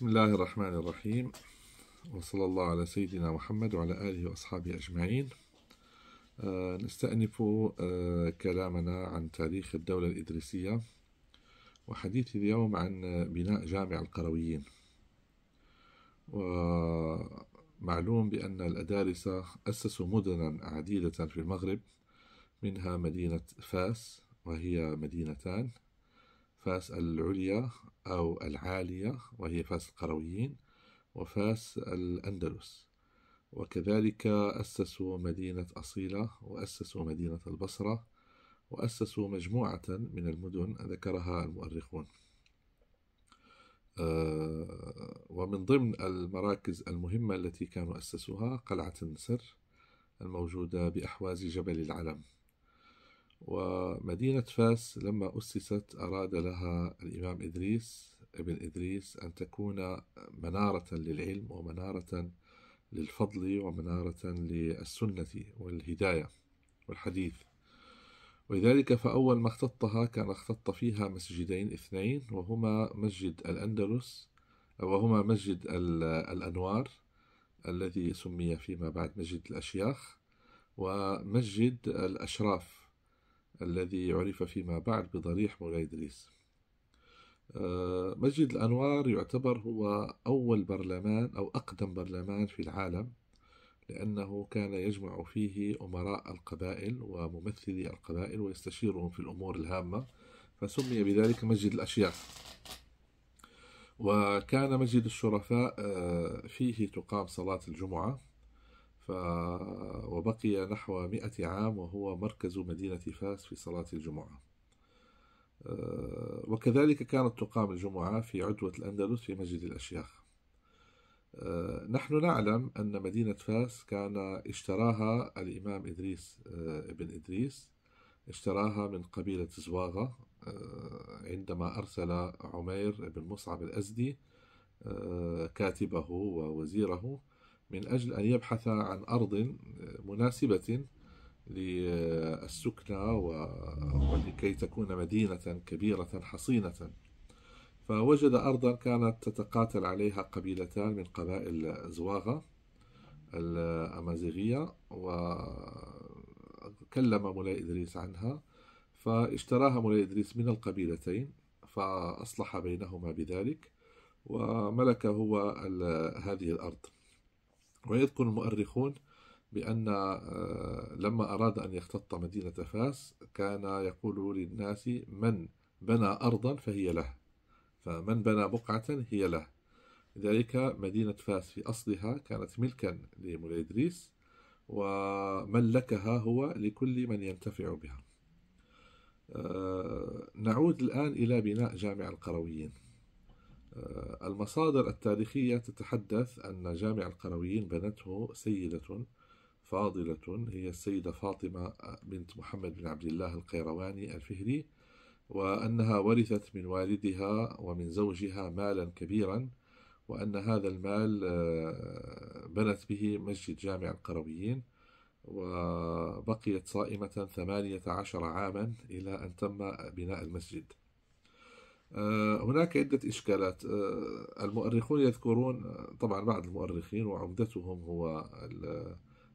بسم الله الرحمن الرحيم وصلى الله على سيدنا محمد وعلى آله وأصحابه أجمعين آه، نستأنف آه، كلامنا عن تاريخ الدولة الإدريسية وحديث اليوم عن بناء جامع القرويين ومعلوم بأن الأدارسة أسسوا مدنا عديدة في المغرب منها مدينة فاس وهي مدينتان فاس العليا أو العالية وهي فاس القرويين وفاس الأندلس وكذلك أسسوا مدينة أصيلة وأسسوا مدينة البصرة وأسسوا مجموعة من المدن ذكرها المؤرخون آه، ومن ضمن المراكز المهمة التي كانوا أسسوها قلعة النسر الموجودة بأحواز جبل العلم ومدينة فاس لما أسست أراد لها الإمام إدريس ابن إدريس أن تكون منارة للعلم ومنارة للفضل ومنارة للسنة والهداية والحديث ولذلك فأول ما اختطها كان اختط فيها مسجدين اثنين وهما مسجد الأندلس وهما مسجد الأنوار الذي سمي فيما بعد مسجد الأشياخ ومسجد الأشراف الذي عرف فيما بعد بضريح مولاي إدريس آه، مسجد الأنوار يعتبر هو أول برلمان أو أقدم برلمان في العالم لأنه كان يجمع فيه أمراء القبائل وممثلي القبائل ويستشيرهم في الأمور الهامة فسمي بذلك مسجد الأشياخ وكان مسجد الشرفاء آه، فيه تقام صلاة الجمعة ف وبقي نحو مئة عام وهو مركز مدينة فاس في صلاة الجمعة آه، وكذلك كانت تقام الجمعة في عدوة الأندلس في مسجد الأشياخ آه، نحن نعلم أن مدينة فاس كان اشتراها الإمام إدريس آه، بن إدريس اشتراها من قبيلة زواغة عندما أرسل عمير بن مصعب الأزدي كاتبه ووزيره من أجل أن يبحث عن أرض آه، مناسبة للسكنى ولكي تكون مدينة كبيرة حصينة فوجد أرضا كانت تتقاتل عليها قبيلتان من قبائل زواغة الأمازيغية وكلم مولاي إدريس عنها فاشتراها مولاي إدريس من القبيلتين فأصلح بينهما بذلك وملك هو هذه الأرض ويذكر المؤرخون بأن آه، لما أراد أن يختط مدينة فاس كان يقول للناس من بنى أرضا فهي له فمن بنى بقعة هي له لذلك مدينة فاس في أصلها كانت ملكا لمولاي إدريس وملكها هو لكل من ينتفع بها آه، نعود الآن إلى بناء جامع القرويين آه، المصادر التاريخية تتحدث أن جامع القرويين بنته سيدة فاضلة هي السيدة فاطمة بنت محمد بن عبد الله القيرواني الفهري وأنها ورثت من والدها ومن زوجها مالا كبيرا وأن هذا المال آه، بنت به مسجد جامع القرويين وبقيت صائمة ثمانية عشر عاما إلى أن تم بناء المسجد آه، هناك عدة إشكالات آه، المؤرخون يذكرون آه، طبعا بعض المؤرخين وعمدتهم هو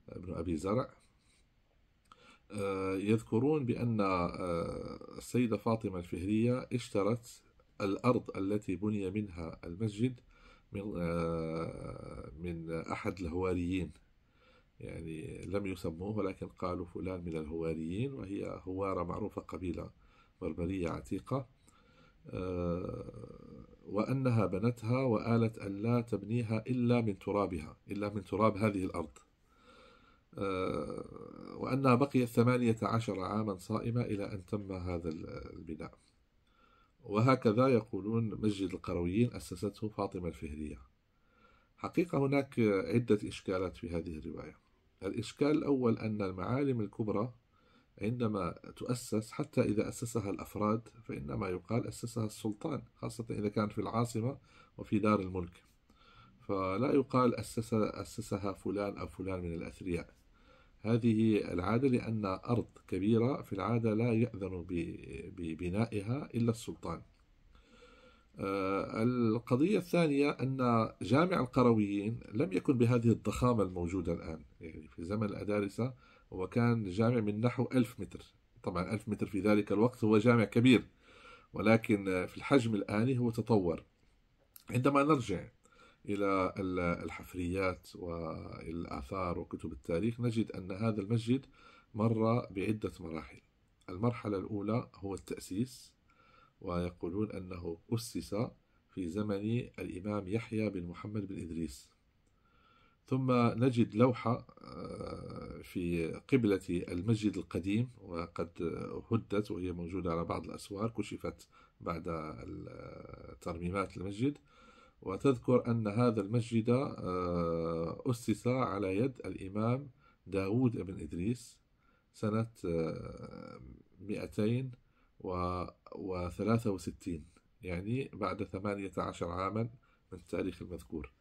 ابن أبي زرع يذكرون بأن السيدة فاطمة الفهرية اشترت الأرض التي بني منها المسجد من من أحد الهواريين يعني لم يسموه ولكن قالوا فلان من الهواريين وهي هوارة معروفة قبيلة بربرية عتيقة آه، وأنها بنتها وآلت أن لا تبنيها إلا من ترابها إلا من تراب هذه الأرض آه، وأنها بقيت ثمانية عشر عاما صائمة إلى أن تم هذا البناء وهكذا يقولون مسجد القرويين أسسته فاطمة الفهرية حقيقة هناك عدة إشكالات في هذه الرواية الإشكال الأول أن المعالم الكبرى عندما تؤسس حتى إذا أسسها الأفراد فإنما يقال أسسها السلطان خاصة إذا كان في العاصمة وفي دار الملك فلا يقال أسس أسسها فلان أو فلان من الأثرياء هذه العادة لأن أرض كبيرة في العادة لا يأذن ببنائها إلا السلطان آه، القضية الثانية أن جامع القرويين لم يكن بهذه الضخامة الموجودة الآن يعني في زمن الأدارسة وكان جامع من نحو ألف متر طبعا ألف متر في ذلك الوقت هو جامع كبير ولكن في الحجم الآن هو تطور عندما نرجع إلى الحفريات والآثار وكتب التاريخ نجد أن هذا المسجد مر بعدة مراحل المرحلة الأولى هو التأسيس ويقولون أنه أسس في زمن الإمام يحيى بن محمد بن إدريس ثم نجد لوحة آه، في قبلة المسجد القديم وقد هدت وهي موجودة على بعض الأسوار كشفت بعد ترميمات المسجد وتذكر أن هذا المسجد آه، أسس على يد الإمام داود بن إدريس سنة 263 آه، يعني بعد 18 عاما من التاريخ المذكور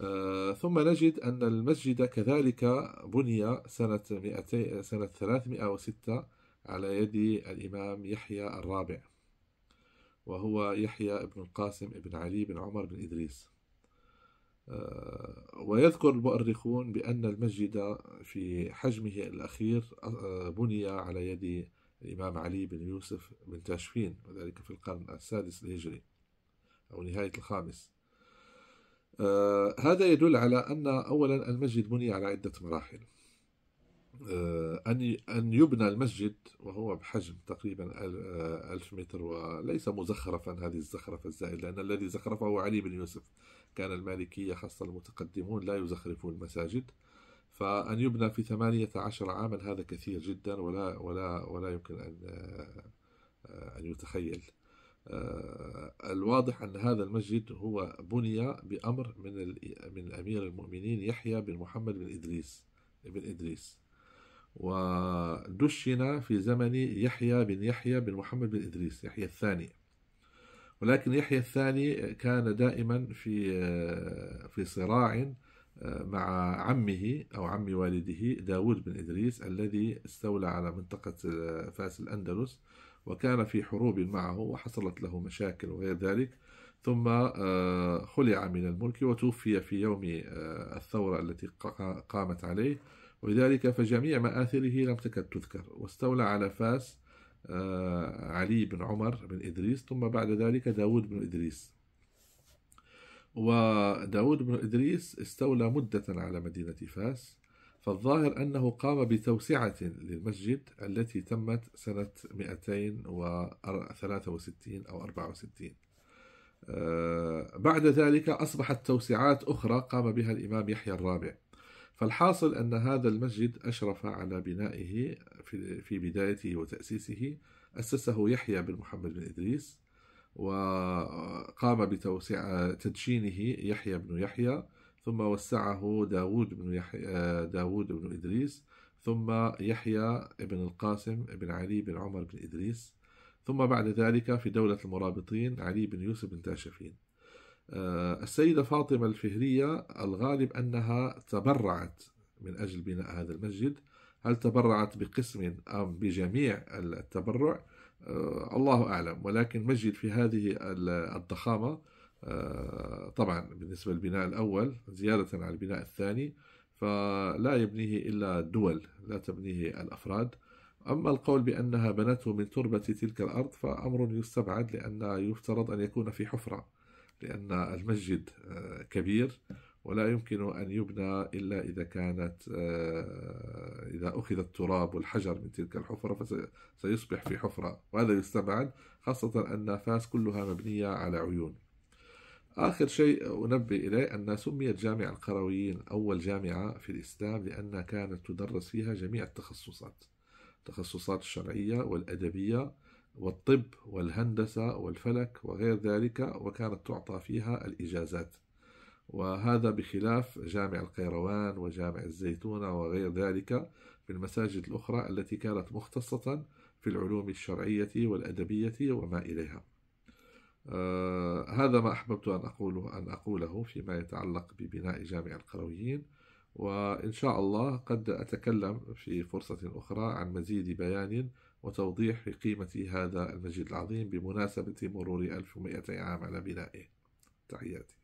آه، ثم نجد أن المسجد كذلك بني سنة, 200 سنة 306 على يد الإمام يحيى الرابع وهو يحيى بن القاسم بن علي بن عمر بن إدريس آه، ويذكر المؤرخون بأن المسجد في حجمه الأخير آه، بني على يد الإمام علي بن يوسف بن تاشفين وذلك في القرن السادس الهجري أو نهاية الخامس آه، هذا يدل على أن أولا المسجد بني على عدة مراحل آه، أن أن يبنى المسجد وهو بحجم تقريبا آه، ألف متر وليس مزخرفا هذه الزخرفة الزائدة لأن الذي زخرفه هو علي بن يوسف كان المالكية خاصة المتقدمون لا يزخرفون المساجد فأن يبنى في ثمانية عشر عاما هذا كثير جدا ولا ولا ولا يمكن أن أن يتخيل آه، الواضح أن هذا المسجد هو بني بأمر من من أمير المؤمنين يحيى بن محمد بن إدريس بن إدريس ودشن في زمن يحيى بن يحيى بن محمد بن إدريس يحيى الثاني ولكن يحيى الثاني كان دائما في آه، في صراع آه، مع عمه أو عم والده داود بن إدريس الذي استولى على منطقة فاس الأندلس وكان في حروب معه وحصلت له مشاكل وغير ذلك ثم آه، خلع من الملك وتوفي في يوم آه، الثورة التي قامت عليه ولذلك فجميع مآثره لم تكد تذكر واستولى على فاس آه، علي بن عمر بن إدريس ثم بعد ذلك داود بن إدريس وداود بن إدريس استولى مدة على مدينة فاس فالظاهر أنه قام بتوسعة للمسجد التي تمت سنة 263 أو 64 آه، بعد ذلك أصبحت توسعات أخرى قام بها الإمام يحيى الرابع فالحاصل أن هذا المسجد أشرف على بنائه في بدايته وتأسيسه أسسه يحيى بن محمد بن إدريس وقام بتوسع تدشينه يحيى بن يحيى ثم وسعه داود بن, يحيى آه، داود بن إدريس ثم يحيى بن القاسم بن علي بن عمر بن إدريس ثم بعد ذلك في دولة المرابطين علي بن يوسف بن تاشفين آه، السيدة فاطمة الفهرية الغالب أنها تبرعت من أجل بناء هذا المسجد هل تبرعت بقسم أم بجميع التبرع آه، الله أعلم ولكن مسجد في هذه الضخامة آه، طبعا بالنسبة للبناء الأول زيادة على البناء الثاني فلا يبنيه إلا الدول لا تبنيه الأفراد أما القول بأنها بنته من تربة تلك الأرض فأمر يستبعد لأن يفترض أن يكون في حفرة لأن المسجد آه، كبير ولا يمكن أن يبنى إلا إذا كانت آه، إذا أخذ التراب والحجر من تلك الحفرة فسيصبح في حفرة وهذا يستبعد خاصة أن فاس كلها مبنية على عيون آخر شيء أنبه إليه أن سميت جامع القرويين أول جامعة في الإسلام لأنها كانت تدرس فيها جميع التخصصات التخصصات الشرعية والأدبية والطب والهندسة والفلك وغير ذلك وكانت تعطى فيها الإجازات وهذا بخلاف جامع القيروان وجامع الزيتونة وغير ذلك في المساجد الأخرى التي كانت مختصة في العلوم الشرعية والأدبية وما إليها آه، هذا ما أحببت أن أقوله أن أقوله فيما يتعلق ببناء جامع القرويين وإن شاء الله قد أتكلم في فرصة أخرى عن مزيد بيان وتوضيح قيمة هذا المسجد العظيم بمناسبة مرور 1200 عام على بنائه تحياتي